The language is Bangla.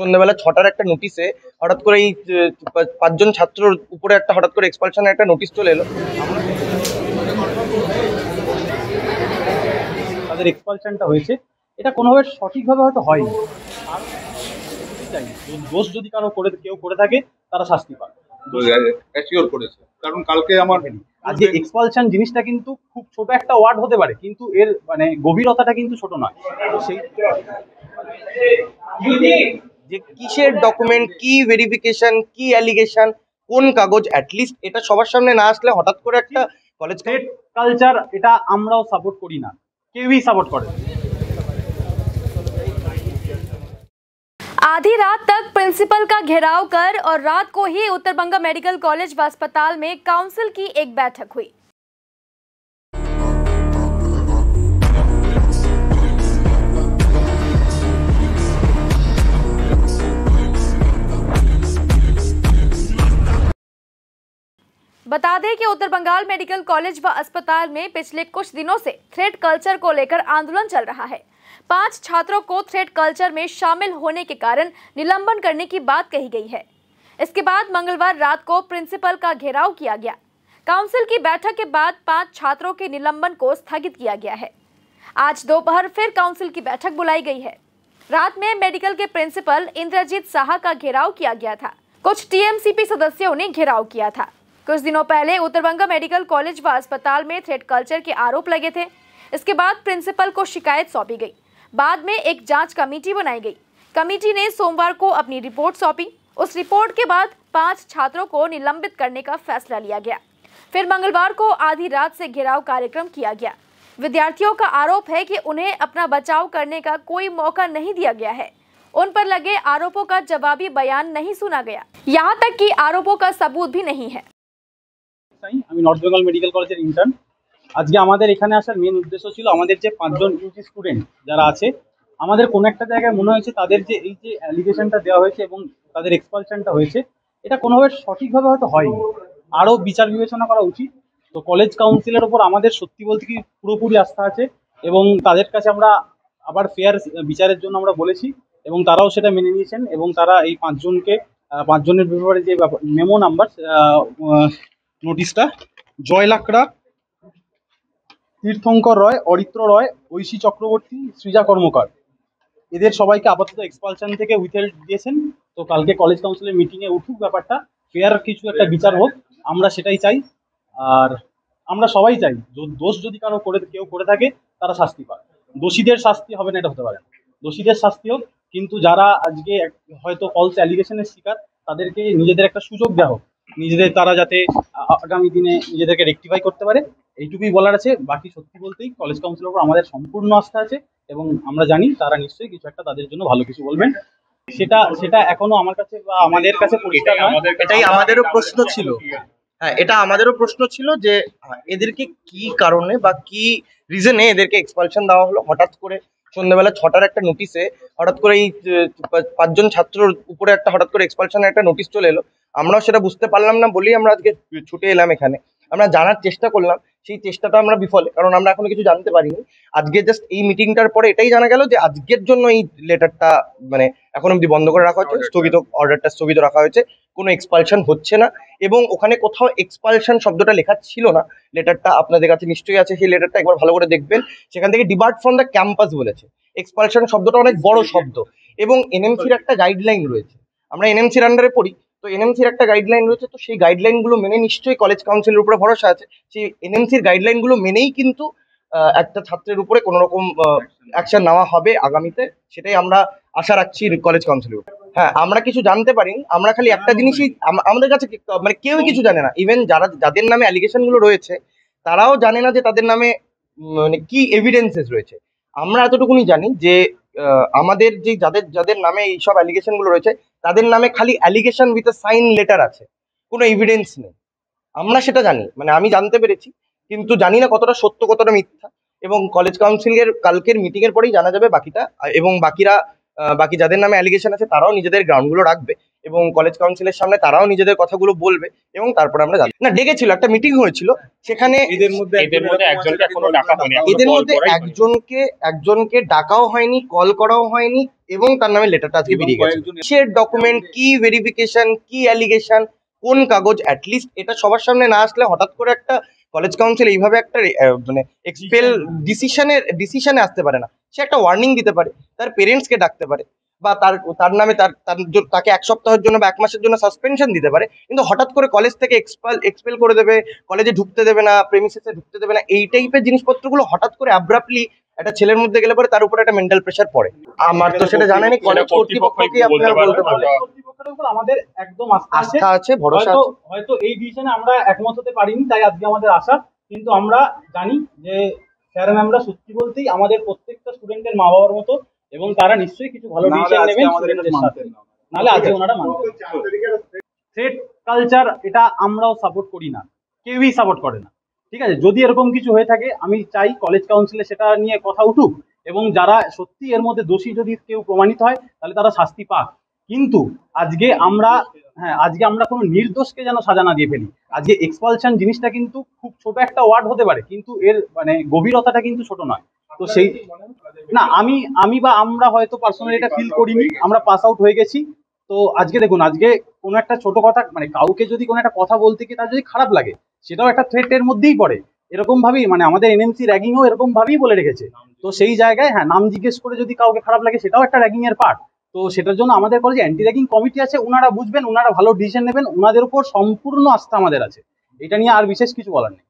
সন্ধ্যাবেলা ছটার একটা নোটিশে হঠাৎ করে এই পাঁচজন ছাত্রর উপরে একটা হঠাৎ করে এক্সপালশনের একটা নোটিশ চলে এলো তাদের এক্সপালশনটা হয়েছে এটা কোনোভাবে সঠিকভাবে হয়তো হয়নি দোষ যদি কারো করে কেউ করে থাকে তারা শাস্তি পাবে করেছে কারণ কালকে আমার আজকে এক্সপালশন জিনিসটা কিন্তু খুব ছোট একটা ওয়ার্ড হতে পারে কিন্তু এর মানে গভীরতাটা কিন্তু ছোট নয় সেই যে কিসের ডকুমেন্ট কি ভেরিফিকেশন কি অ্যালিগেশন কোন কাগজ অ্যাটলিস্ট এটা সবার সামনে না আসলে হঠাৎ করে একটা কলেজ স্টেট কালচার এটা আমরাও সাপোর্ট করি না কেউই সাপোর্ট করে आधी रात तक प्रिंसिपल का घेराव कर और रात को ही उत्तर बंगा मेडिकल कॉलेज व अस्पताल में काउंसिल की एक बैठक हुई बता दें कि उत्तर बंगाल मेडिकल कॉलेज व अस्पताल में पिछले कुछ दिनों से थ्रेड कल्चर को लेकर आंदोलन चल रहा है पांच छात्रों को थ्रेड कल्चर में शामिल होने के कारण निलंबन करने की बात कही गई है इसके बाद मंगलवार रात को प्रिंसिपल का घेराव किया गया काउंसिल की बैठक के बाद पांच छात्रों के निलंबन को स्थगित किया गया है आज दोपहर फिर काउंसिल की बैठक बुलाई गई है रात में मेडिकल के प्रिंसिपल इंद्रजीत साहा का घेराव किया गया था कुछ टीएमसीपी सदस्यों ने घेराव किया था कुछ दिनों पहले उत्तरबंगा मेडिकल कॉलेज व अस्पताल में थ्रेड कल्चर के आरोप लगे थे इसके बाद प्रिंसिपल को शिकायत सौंपी गई बाद में एक जांच कमेटी बनाई गई कमेटी ने सोमवार को अपनी रिपोर्ट सौंपी उस रिपोर्ट के बाद पांच छात्रों को निलंबित करने का फैसला लिया गया फिर मंगलवार को आधी रात से घेराव कार्यक्रम किया गया विद्यार्थियों का आरोप है कि उन्हें अपना बचाव करने का कोई मौका नहीं दिया गया है उन पर लगे आरोपों का जवाबी बयान नहीं सुना गया यहाँ तक कि आरोपों का सबूत भी नहीं है গোস্বাই আমি নর্থ বেঙ্গল মেডিকেল কলেজের ইন্টার্ন আজকে আমাদের এখানে আসার মেন উদ্দেশ্য ছিল আমাদের যে পাঁচজন ইউজি স্টুডেন্ট যারা আছে আমাদের কোন একটা জায়গায় মনে হয়েছে তাদের যে এই যে অ্যালিগেশনটা দেওয়া হয়েছে এবং তাদের এক্সপালশনটা হয়েছে এটা কোনোভাবে সঠিকভাবে হয়তো হয়নি আরও বিচার বিবেচনা করা উচিত তো কলেজ কাউন্সিলের ওপর আমাদের সত্যি বলতে কি পুরোপুরি আস্থা আছে এবং তাদের কাছে আমরা আবার ফেয়ার বিচারের জন্য আমরা বলেছি এবং তারাও সেটা মেনে নিয়েছেন এবং তারা এই পাঁচজনকে পাঁচজনের ব্যাপারে যে মেমো নাম্বার নোটিশটা জয়লাকড়া তীর্থঙ্কর রয় অরিত্র রয় ঐশী চক্রবর্তী সৃজা কর্মকার এদের সবাইকে আপাতত এক্সপালশন থেকে উইথেল দিয়েছেন তো কালকে কলেজ কাউন্সিলের মিটিংয়ে উঠুক ব্যাপারটা ফেয়ার কিছু একটা বিচার হোক আমরা সেটাই চাই আর আমরা সবাই চাই দোষ যদি কারো করে কেউ করে থাকে তারা শাস্তি পায় দোষীদের শাস্তি হবে না এটা হতে পারে দোষীদের শাস্তি হোক কিন্তু যারা আজকে হয়তো ফলস অ্যালিগেশনের শিকার তাদেরকে নিজেদের একটা সুযোগ দেওয়া হোক নিজেদের তারা যাতে আগামী দিনে নিজেদেরকে রেকটিফাই করতে পারে এইটুকুই বলার আছে বাকি সত্যি বলতেই কলেজ কাউন্সিলের উপর আমাদের সম্পূর্ণ আস্থা আছে এবং আমরা জানি তারা নিশ্চয়ই কিছু একটা তাদের জন্য ভালো কিছু বলবেন সেটা সেটা এখনো আমার কাছে বা আমাদের কাছে পরিষ্কার নয় এটাই আমাদেরও প্রশ্ন ছিল হ্যাঁ এটা আমাদেরও প্রশ্ন ছিল যে হ্যাঁ, এদেরকে কি কারণে বা কি রিজনে এদেরকে এক্সপালশন দেওয়া হলো হঠাৎ করে সন্ধ্যাবেলা ছটার একটা নোটিশে হঠাৎ করে এই পাঁচজন ছাত্রর উপরে একটা হঠাৎ করে এক্সপালশনের একটা নোটিশ চলে এলো আমরাও সেটা বুঝতে পারলাম না বলেই আমরা আজকে ছুটে এলাম এখানে আমরা জানার চেষ্টা করলাম সেই চেষ্টাটা আমরা বিফলে কারণ আমরা এখনো কিছু জানতে পারিনি আজকে জাস্ট এই মিটিংটার পরে এটাই জানা গেল যে আজকের জন্য এই লেটারটা মানে এখন অব্দি বন্ধ করে রাখা হয়েছে স্থগিত অর্ডারটা স্থগিত রাখা হয়েছে কোনো এক্সপালশন হচ্ছে না এবং ওখানে কোথাও এক্সপালশন শব্দটা লেখা ছিল না লেটারটা আপনাদের কাছে নিশ্চয়ই আছে সেই লেটারটা একবার ভালো করে দেখবেন সেখান থেকে ডিপার্ট ফ্রম দ্য ক্যাম্পাস বলেছে এক্সপালশন শব্দটা অনেক বড় শব্দ এবং এনএমসির একটা গাইডলাইন রয়েছে আমরা এনএমসির আন্ডারে পড়ি তো এনএমসির একটা গাইডলাইন রয়েছে তো সেই গাইডলাইনগুলো মেনে নিশ্চয়ই কলেজ কাউন্সিলের উপরে ভরসা আছে সেই এনএমসির গাইডলাইনগুলো মেনেই কিন্তু একটা ছাত্রের উপরে কোনো রকম অ্যাকশন নেওয়া হবে আগামীতে সেটাই আমরা আশা রাখছি কলেজ কাউন্সিলের উপরে হ্যাঁ আমরা কিছু জানতে পারি আমরা খালি একটা জিনিসই আমাদের কাছে মানে কেউই কিছু জানে না ইভেন যারা যাদের নামে অ্যালিগেশনগুলো রয়েছে তারাও জানে না যে তাদের নামে মানে কি এভিডেন্সেস রয়েছে আমরা এতটুকুনি জানি যে আমাদের যে যাদের যাদের নামে এইসব অ্যালিগেশনগুলো রয়েছে তাদের নামে খালি allegation with a sign letter আছে কোনো এভিডেন্স নেই আমরা সেটা জানি মানে আমি জানতে পেরেছি কিন্তু জানি না কতটা সত্য কতটা মিথ্যা এবং কলেজ কাউন্সিলের কালকের মিটিংয়ের পরেই জানা যাবে বাকিটা এবং বাকিরা বাকি যাদের নামে অ্যালিগেশন আছে তারাও নিজেদের গ্রাউন্ডগুলো রাখবে এবং কলেজ কাউন্সিলের সামনে তারাও নিজেদের কথাগুলো বলবে এবং তারপরে আমরা জানি না ডেকেছিল একটা মিটিং হয়েছিল সেখানে এদের মধ্যে এদের মধ্যে একজনকে একজনকে ডাকাও হয়নি কল করাও হয়নি এবং তার নামে লেটারটা আজকে বেরিয়ে গেছে ডকুমেন্ট কি ভেরিফিকেশন কি অ্যালিগেশন কোন কাগজ অ্যাটলিস্ট এটা সবার সামনে না আসলে হঠাৎ করে একটা কলেজ কাউন্সিল এইভাবে একটা মানে এক্সপেল ডিসিশনের ডিসিশনে আসতে পারে না সে একটা ওয়ার্নিং দিতে পারে তার পেরেন্টসকে ডাকতে পারে বা তার তার নামে তার তাকে এক সপ্তাহের জন্য বা এক মাসের জন্য সাসপেনশন দিতে পারে কিন্তু হঠাৎ করে কলেজ থেকে এক্সপাল এক্সপেল করে দেবে কলেজে ঢুকতে দেবে না প্রেমিসেসে ঢুকতে দেবে না এই টাইপের জিনিসপত্রগুলো হঠাৎ করে অ্যাব্রাপলি একটা ছেলের মধ্যে গেলে পরে তার উপর একটা মেন্টাল প্রেশার পড়ে আমার তো সেটা জানা কলেজ কর্তৃপক্ষকে আপনারা বলতে পারেন হ্যাঁ, আমাদের একদম আস্থা আছে ভরসা হয়তো এই ডিসিশনে আমরা একমত হতে পারিনি তাই আজকে আমাদের আশা কিন্তু আমরা জানি যে স্যার ম্যামরা সত্যি বলতেই আমাদের প্রত্যেকটা স্টুডেন্টের মা বাবার মতো এবং তারা নিশ্চয়ই কিছু ভালো ডিসিশন নেবেন নাহলে আজকে ওনারা মানবে সেট কালচার এটা আমরাও সাপোর্ট করি না কেউই সাপোর্ট করে না ঠিক আছে যদি এরকম কিছু হয়ে থাকে আমি চাই কলেজ কাউন্সিলে সেটা নিয়ে কথা উঠুক এবং যারা সত্যি এর মধ্যে দোষী যদি কেউ প্রমাণিত হয় তাহলে তারা শাস্তি পাক কিন্তু আজকে আমরা হ্যাঁ আজকে আমরা কোনো নির্দোষকে যেন সাজা না দিয়ে ফেলি আজকে এক্সপালশন জিনিসটা কিন্তু খুব ছোট একটা ওয়ার্ড হতে পারে কিন্তু এর মানে গভীরতাটা কিন্তু ছোট নয় তো সেই না আমি আমি বা আমরা হয়তো পার্সোনালি এটা ফিল করিনি আমরা পাস আউট হয়ে গেছি তো আজকে দেখুন আজকে কোনো একটা ছোট কথা মানে কাউকে যদি কোনো একটা কথা বলতে গিয়ে তার যদি খারাপ লাগে সেটাও একটা থ্রেটের মধ্যেই পড়ে এরকম ভাবেই মানে আমাদের এনএমসি র্যাগিংও এরকম ভাবেই বলে রেখেছে তো সেই জায়গায় হ্যাঁ নাম জিজ্ঞেস করে যদি কাউকে খারাপ লাগে সেটাও একটা র্যাগিং এর পার্ট তো সেটার জন্য আমাদের কলেজে অ্যান্টি র্যাগিং কমিটি আছে ওনারা বুঝবেন ওনারা ভালো ডিসিশন নেবেন ওনাদের উপর সম্পূর্ণ আস্থা আমাদের আছে এটা নিয়ে আর বিশেষ কিছু বলার নেই